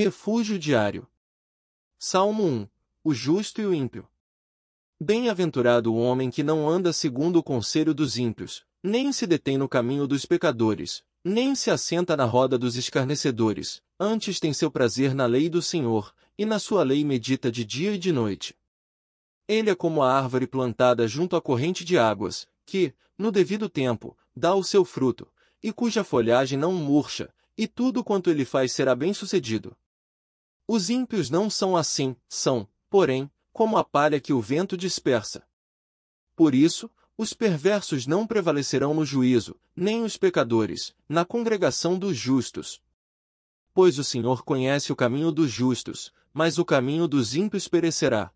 Refúgio diário. Salmo 1. O justo e o ímpio. Bem-aventurado o homem que não anda segundo o conselho dos ímpios, nem se detém no caminho dos pecadores, nem se assenta na roda dos escarnecedores, antes tem seu prazer na lei do Senhor, e na sua lei medita de dia e de noite. Ele é como a árvore plantada junto à corrente de águas, que, no devido tempo, dá o seu fruto, e cuja folhagem não murcha, e tudo quanto ele faz será bem-sucedido. Os ímpios não são assim, são, porém, como a palha que o vento dispersa. Por isso, os perversos não prevalecerão no juízo, nem os pecadores, na congregação dos justos. Pois o Senhor conhece o caminho dos justos, mas o caminho dos ímpios perecerá.